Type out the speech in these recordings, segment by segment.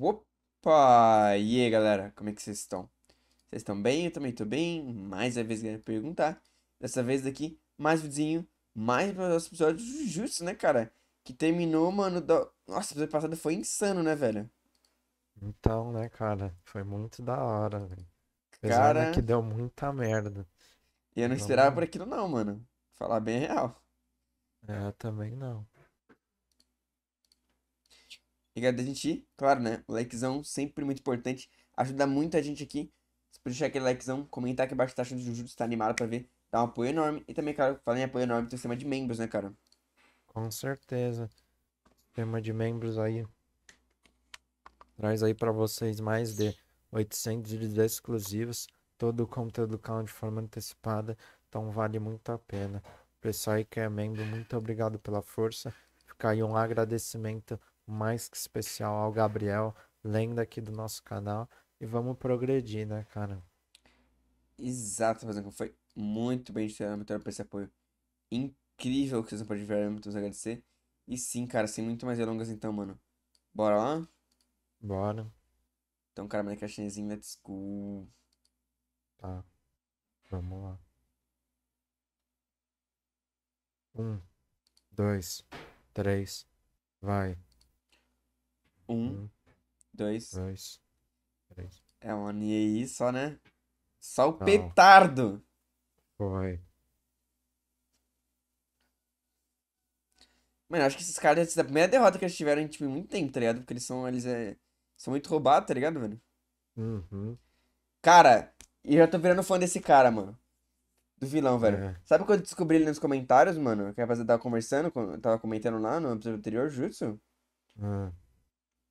Opa! E aí, galera, como é que vocês estão? Vocês estão bem? Eu também tô bem. Mais uma vez que perguntar. Dessa vez daqui, mais um videozinho, mais um episódio do Jujutsu, né, cara? Que terminou, mano, Nossa, o episódio passado foi insano, né, velho? Então, né, cara? Foi muito da hora, velho. Né, cara- que deu muita merda. E eu não Não, esperava né? por aquilo não, mano. Falar bem real. É, também não. Obrigado a gente, claro, né? O likezão sempre muito importante. Ajuda muito a gente aqui. Se puder deixar aquele likezão, comentar aqui embaixo, tá taxa do Jujutsu está animado pra ver. Dá um apoio enorme. E também, cara, falando em apoio enorme, tem o sistema de membros, né, cara? Com certeza. Sistema de membros aí. Traz aí para vocês mais de 800 vídeos exclusivos. Todo o conteúdo canal de forma antecipada. Então vale muito a pena. Pessoal aí que é membro, muito obrigado pela força. Fica aí um agradecimento mais que especial ao Gabriel, lenda aqui do nosso canal. E vamos progredir, né, cara? Exato, Fazendo. Foi muito bem de muito por esse apoio incrível que vocês não podem ver, é muito agradecer. E sim, cara, sem muito mais delongas, então, mano. Bora lá? Bora. Então, cara, Minecraftzinho, let's go. Tá. Vamos lá. Um, dois, três, vai. Um, uhum. dois, dois, três. É, mano, e aí só, né? Só o Não. petardo! Foi. Mano, acho que esses caras, essa é a primeira derrota que eles tiveram em tipo, muito tempo, tá ligado? Porque eles são, eles é, são muito roubados, tá ligado, velho? Uhum. Cara, e eu já tô virando fã desse cara, mano. Do vilão, velho. É. Sabe quando eu descobri ele nos comentários, mano? Que a rapaziada tava conversando, tava comentando lá no episódio anterior, Jutsu? Uhum. Ah.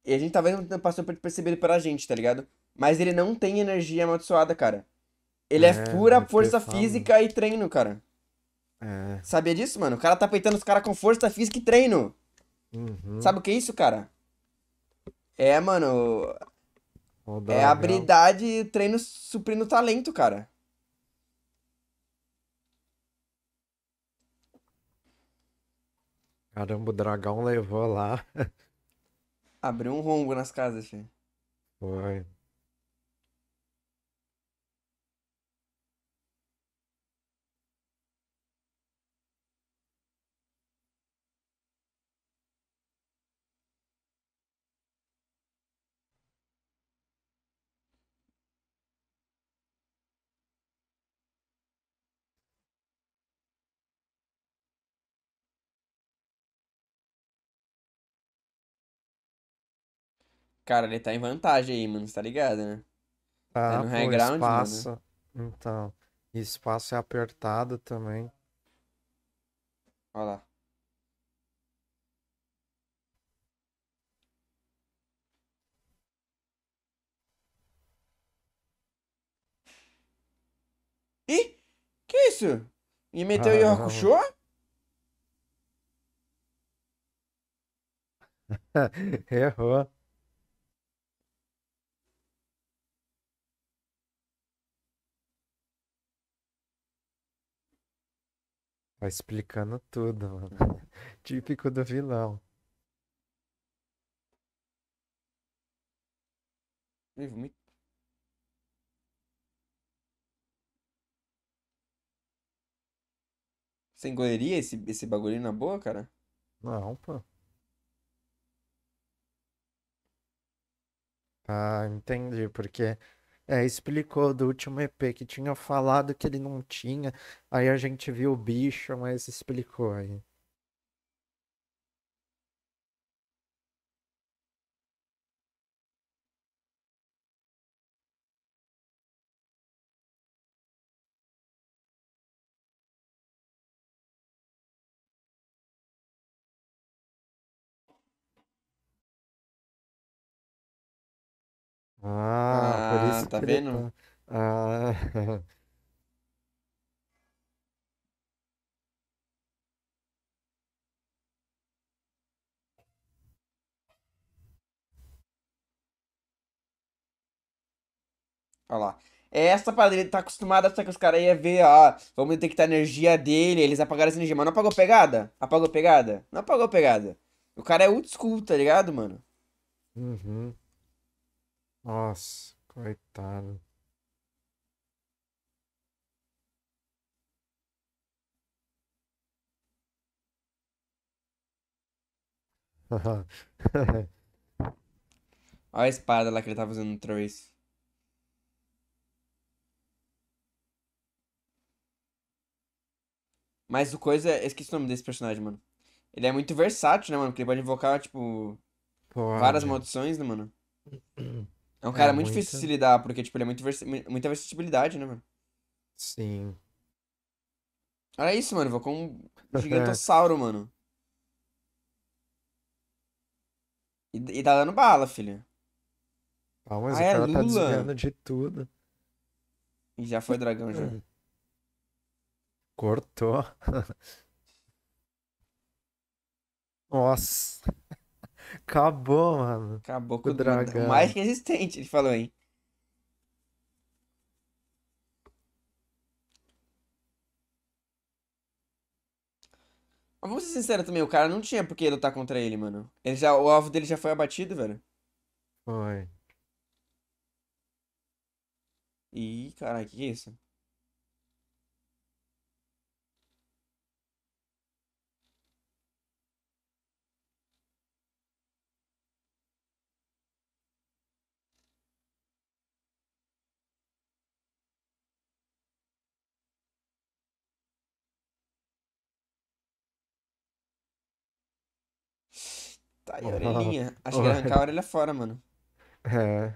E a gente talvez não passou por perceber pra gente, tá ligado? Mas ele não tem energia amaldiçoada, cara. Ele é, é pura força física e treino, cara. É. Sabia disso, mano? O cara tá peitando os caras com força física e treino. Uhum. Sabe o que é isso, cara? É, mano. é habilidade e treino suprindo talento, cara. Caramba, o dragão levou lá. Abriu um rombo nas casas, filho. Foi. Cara, ele tá em vantagem aí, mano, você tá ligado, né? Tá, ah, no pô, ground, espaço. Mano. Então, espaço é apertado também. Olha lá. Ih, que isso? E meteu ah, o Yokusho? Errou. Vai explicando tudo, mano. Típico do vilão. Teve muito. Você engoliria esse, esse bagulho na boa, cara? Não, pô. Ah, entendi, porque é, explicou do último EP que tinha falado que ele não tinha. Aí a gente viu o bicho, mas explicou aí. tá vendo? Ah. Olha lá. É essa parada, ele tá acostumado só que os caras iam ver, ó, vamos detectar a energia dele, eles apagaram essa energia, mas não apagou pegada? Apagou pegada? Não apagou pegada. O cara é old school, tá ligado, mano? Uhum. Nossa. Coitado. Olha a espada lá que ele tá usando no Trace. Mas o coisa. é. esqueci o nome desse personagem, mano. Ele é muito versátil, né, mano? Porque ele pode invocar, tipo. Pode. Várias maldições, né, mano? É um é cara é muito muita... difícil de se lidar, porque, tipo, ele é muito vers... muita versatilidade, né, mano? Sim. Olha isso, mano. Vou com um gigantossauro, mano. E, e tá dando bala, filho. Ah, mas ah, o é cara tá Lula. tá desviando de tudo. E já foi dragão, já. Cortou. Nossa. Acabou, mano. Acabou com o dragão. Mais resistente, ele falou, hein? Mas vamos ser sinceros também, o cara não tinha por que lutar contra ele, mano. Ele já, o alvo dele já foi abatido, velho. Foi. Ih, caralho, que, que é isso? Tá aí a uhum. orelhinha. Uhum. Acho que arrancar a orelha fora, mano. É.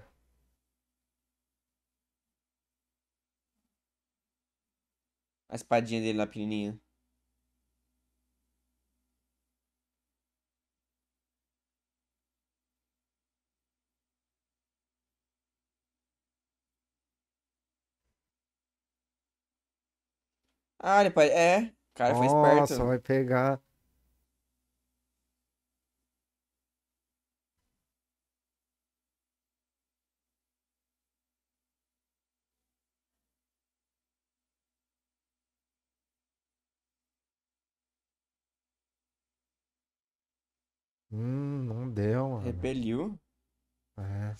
A espadinha dele lá pequenininha. Ah, ele pode... É, o cara foi esperto Nossa, vai pegar. Hum, não deu, mano. Repeliu. É.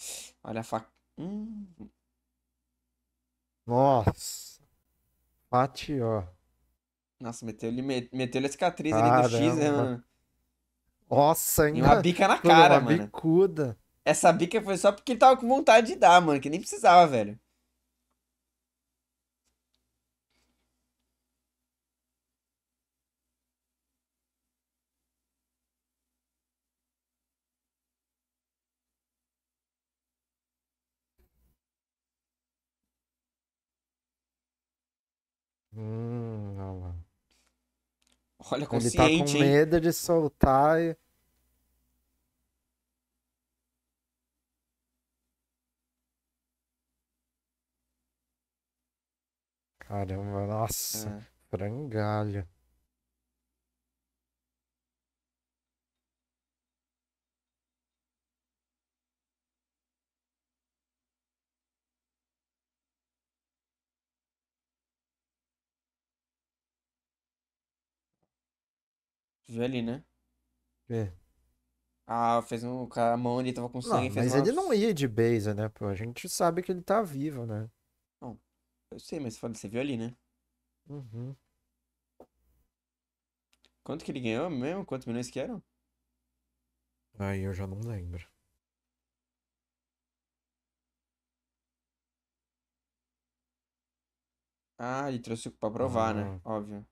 Olha a faca. Hum. Nossa. Fatiou. Nossa, meteu ele, meteu a cicatriz Caramba. ali do X, né, mano? Nossa, ainda. E uma bica na cara, uma mano. bicuda. Essa bica foi só porque ele tava com vontade de dar, mano, que nem precisava, velho. Olha, consciente, Ele tá com hein? medo de soltar e... Caramba, nossa, é. frangalho. Viu ali, né? É. Ah, fez um. A mão ali tava com sangue. Não, mas uma... ele não ia de base, né, pô? A gente sabe que ele tá vivo, né? Bom, eu sei, mas você viu ali, né? Uhum. Quanto que ele ganhou mesmo? Quantos milhões que eram? Aí eu já não lembro. Ah, ele trouxe pra provar, né? Ah. Óbvio.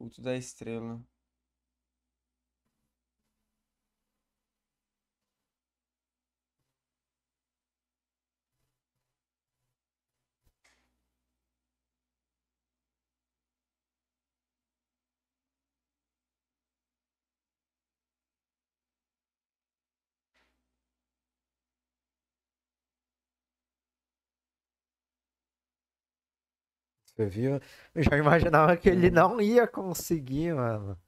culto da estrela. eu eu já imaginava que ele é. não ia conseguir, mano.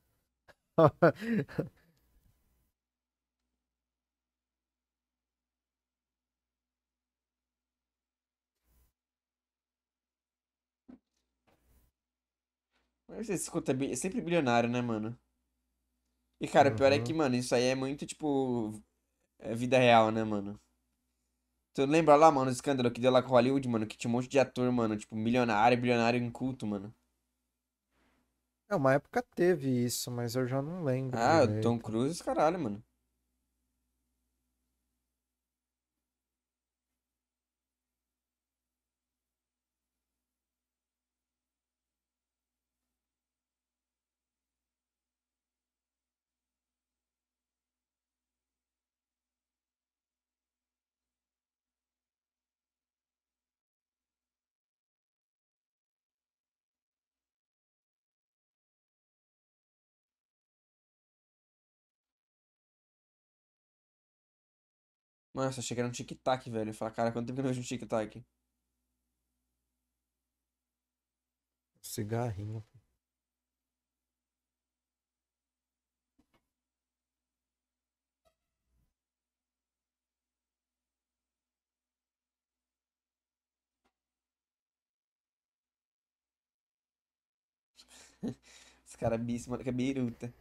Esse é escuta é sempre bilionário, né, mano? E, cara, uhum. pior é que, uhum. mano, isso aí é muito, tipo, é vida real, né, mano? Tu lembra lá, mano, o escândalo que deu lá com Hollywood, mano? Que tinha um monte de ator, mano, tipo, milionário, bilionário inculto, mano. É, uma época teve isso, mas eu já não lembro. Ah, o Tom Cruise, caralho, mano. Nossa, achei que era um tic-tac, velho. Eu falei, cara, quanto tempo que eu não vejo um tic-tac? Cigarrinho. Os caras bis, mano, que é biruta.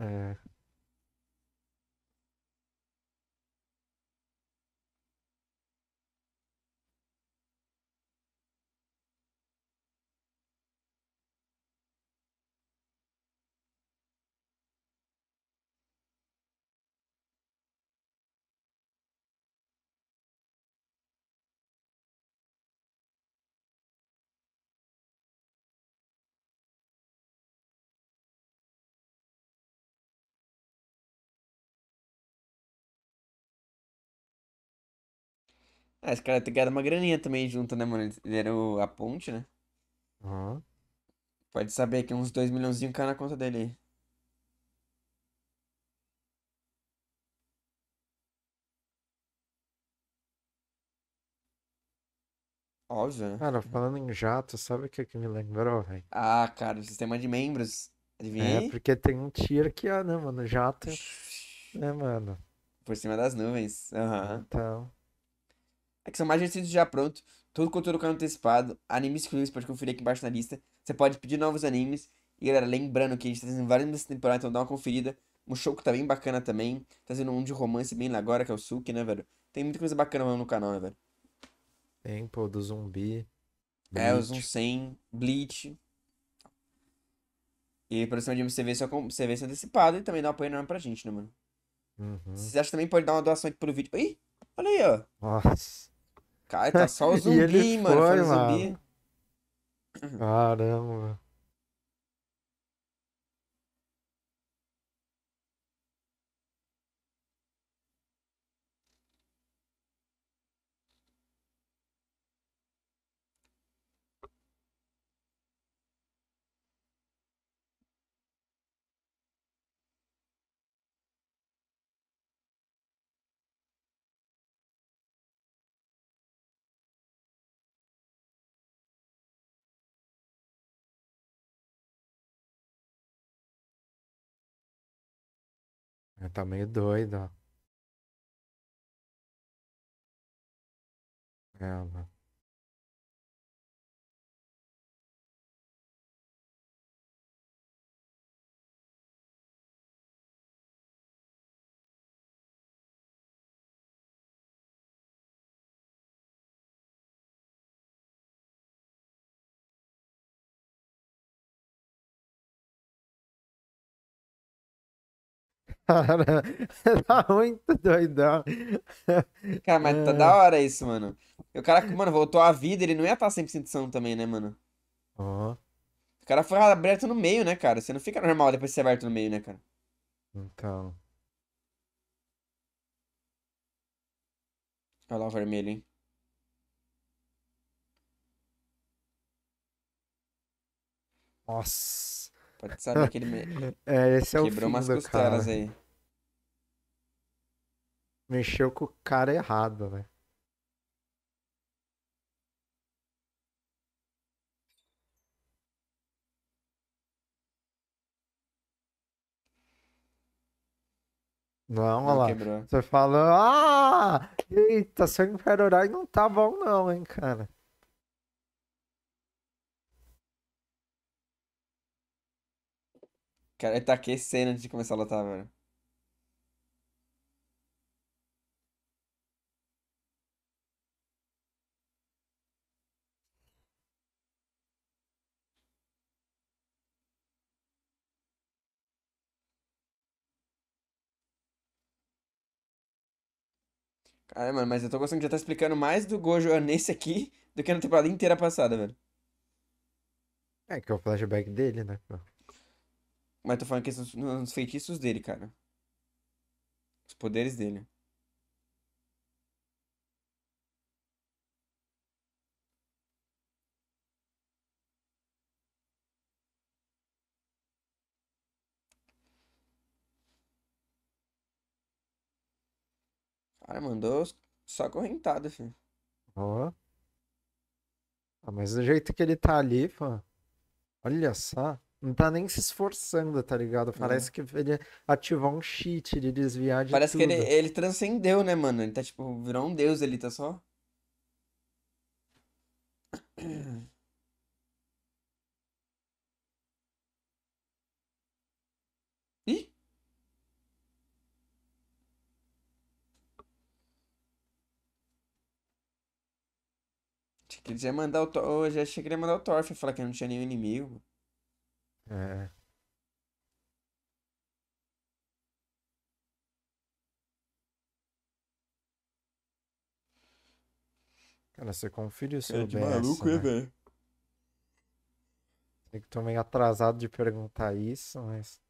É. Ah, esse cara tem ganhado uma graninha também junto, né, mano? Ele era o, a ponte, né? Uhum. Pode saber que é uns 2 milhãozinhos cai na conta dele aí. Óbvio, né? Cara, falando em jato, sabe o que, que me lembrou, velho? Ah, cara, o sistema de membros. Adivinha? É, porque tem um tier que, ah, né, mano? Jato. né, mano? Por cima das nuvens. Aham. Uhum. Então. Aqui é são mais recentes já pronto, todo o conteúdo canal antecipado, animes você pode conferir aqui embaixo na lista. Você pode pedir novos animes. E galera, lembrando que a gente tá fazendo vários nessa temporada, então dá uma conferida. Um show que tá bem bacana também. Tá fazendo um de romance bem lá agora, que é o Suki, né, velho? Tem muita coisa bacana mesmo no canal, né, velho? Tem, pô, do zumbi. Bleach. É, o Zoom 100, Bleach. E próximo dia você vê seu serviço antecipado e também dá um apoio enorme pra gente, né, mano? Uhum. Vocês acham que também pode dar uma doação aqui pro vídeo? Ih! Olha aí, ó. Nossa. Cara, tá só o zumbi, mano. Foi, mano. Zumbi. Caramba. tá meio doido, ó. Ela. É, Cara, tá muito doidão. Cara, mas tá da é. hora isso, mano. E o cara, mano, voltou à vida, ele não ia tá estar 100% são também, né, mano? Uhum. O cara foi aberto no meio, né, cara? Você não fica normal depois de ser aberto no meio, né, cara? Então. Olha lá o vermelho, hein? Nossa. Pode saber aquele ele é, é, esse é quebrou o umas costelas cara. aí. Mexeu com o cara errado, velho. Não, olha lá. Quebrou. Você falou, ah, eita, seu super e não tá bom não, hein, cara. Cara, ele tá aquecendo antes de começar a lutar, velho. Cara, mano, mas eu tô gostando de já tá explicando mais do Gojo nesse aqui do que na temporada inteira passada, velho. É que é o flashback dele, né? Mas tô falando que nos feitiços dele, cara. Os poderes dele. Cara, mandou só correntado, filho. Ó. Ah, mas do jeito que ele tá ali, fã. Olha só. Não tá nem se esforçando, tá ligado? É. Parece que ele ativou um cheat de desviar de Parece tudo. que ele, ele transcendeu, né, mano? Ele tá, tipo, virou um deus ele tá só? Ih! Achei que ele ia mandar o... Eu já mandar o falar que não tinha nenhum inimigo. É. Cara, você confere o é seu é de maluco, né? velho. Sei que tô meio atrasado de perguntar isso, mas.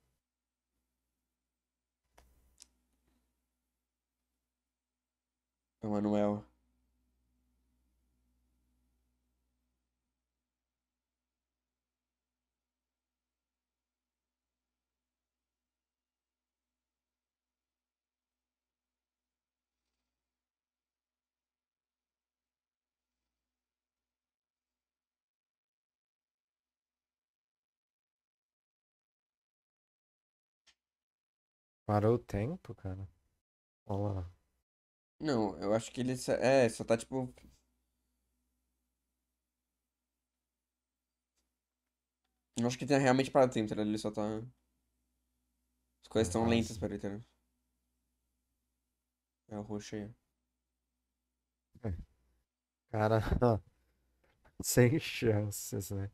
Emanuel. Parou o tempo, cara? Olha lá. Não, eu acho que ele. Só, é, só tá tipo. Eu acho que tem realmente parado o tempo, tá Ele só tá. As coisas estão lentas para ele, tá? É o roxo aí. Cara, sem chances, né?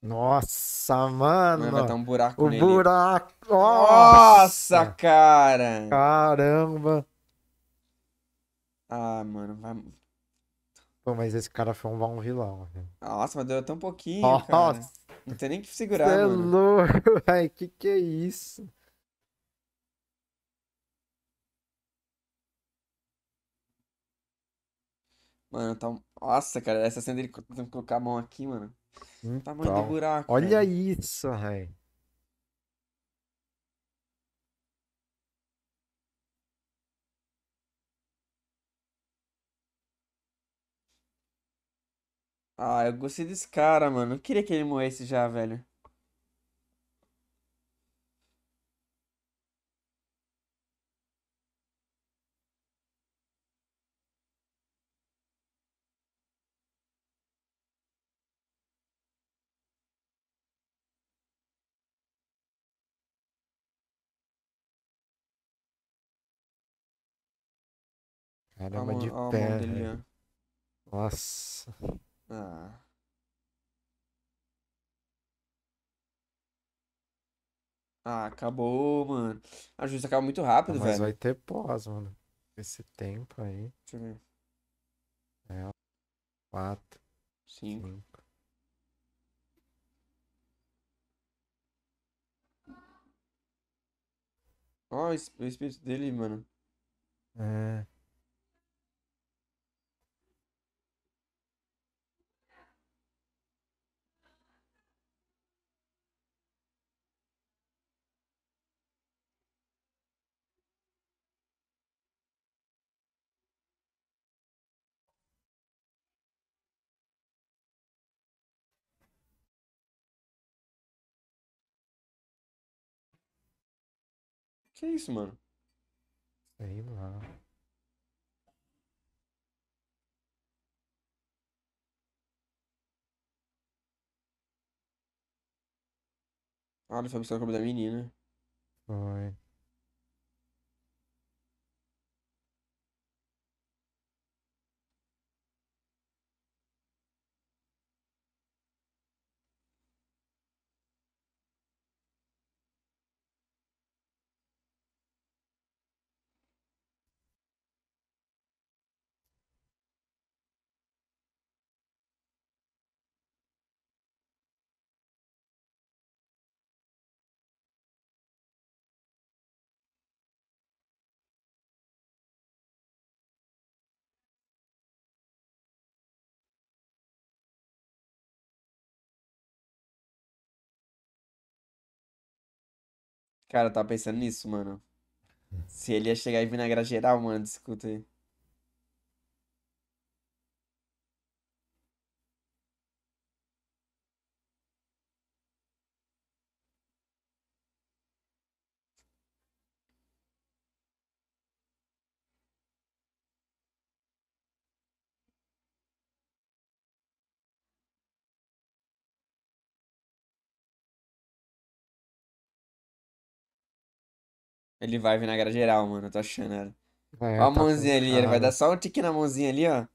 Nossa, mano. vai dar um buraco o nele. buraco. Nossa, Nossa, cara. Caramba. Ah, mano, vai... Pô, mas esse cara foi um bom vilão. Né? Nossa, mas deu até um pouquinho, Nossa. cara. Não tem nem que segurar, Cê é mano. É louco, velho. Que que é isso? Mano, tá... Nossa, cara, essa cena dele que colocar a mão aqui, mano. Então, Tamanho do buraco. Olha isso, velho. Ah, eu gostei desse cara, mano. Eu queria que ele morresse já, velho. Caramba, mão, de pé. Dele, Nossa. Ah. Ah, acabou, mano. A justiça acaba muito rápido, ah, mas velho. Mas vai ter pós, mano. Esse tempo aí. Deixa eu ver. É. Quatro. Cinco. cinco. o espírito dele, mano. É. Que é isso, mano? Sei lá. Ah, ele foi buscar o cabelo da menina. Foi. Cara, eu tava pensando nisso, mano. Se ele ia chegar e vinagrar geral, mano, escuta aí. Ele vai vir vinagrar geral, mano, eu tô achando. Ela. É, ó a tá mãozinha ali, ele vai dar só um tique na mãozinha ali, ó.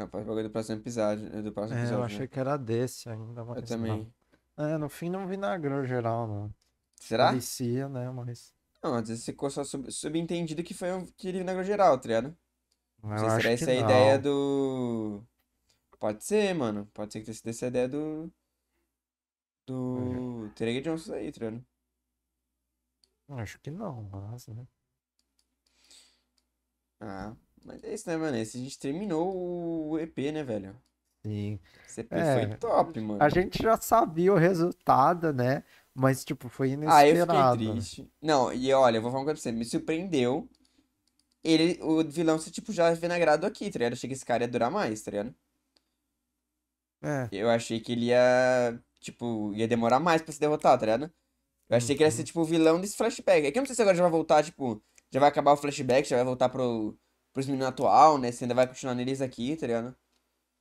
É, faz bagulho do próximo episódio. É, do próximo é, episódio, eu achei né? que era desse ainda, mas. Eu também. Não. É, no fim não vi na vinagrou geral, não. Será? Parecia, né, mas. Não, às vezes ficou só sub subentendido que foi um que ele vinagrou geral, tá ligado? Não sei se era essa não. ideia do. Pode ser, mano. Pode ser que tenha sido essa ideia do. Do. É. Johnson aí, tá ligado? Acho que não, mas, né? Ah. Mas é isso, né, mano? Esse, a gente terminou o EP, né, velho? Sim. Esse EP é, foi top, mano. A gente já sabia o resultado, né? Mas, tipo, foi inesperado. Ah, eu fiquei triste. Não, e olha, eu vou falar uma coisa pra você. Me surpreendeu ele, o vilão se, tipo, já vinagrado aqui, tá ligado? achei que esse cara ia durar mais, tá ligado? É. Eu achei que ele ia, tipo, ia demorar mais pra se derrotar, tá ligado? Eu achei uhum. que ele ia ser, uhum. tipo, o vilão desse flashback. É que eu não sei se agora já vai voltar, tipo, já vai acabar o flashback, já vai voltar pro, pros meninos atual, né? Se ainda vai continuar neles aqui, tá ligado?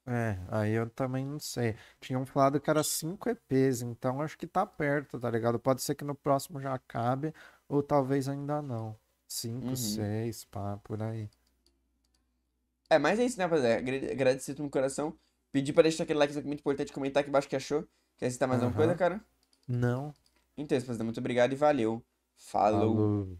É, aí eu também não sei. Tinham falado que era 5 EPs, então acho que tá perto, tá ligado? Pode ser que no próximo já acabe, ou talvez ainda não. 5, 6, uhum. pá, por aí. É, mas é isso, né, rapaziada? Agradecer do meu coração. Pedir pra deixar aquele like, isso aqui é muito importante. Comentar aqui embaixo o que achou. Quer citar mais uhum. alguma coisa, cara? Não. Então, é rapaziada, muito obrigado e valeu. Falou. Falou.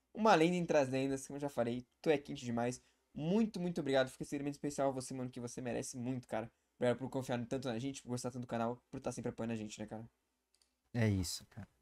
uma lenda entre as lendas, assim, como eu já falei, tu é quente demais. Muito, muito obrigado. Fica extremamente especial a você, mano, que você merece muito, cara. Obrigado por confiar tanto na gente, por gostar tanto do canal, por estar tá sempre apoiando a gente, né, cara? É isso, cara.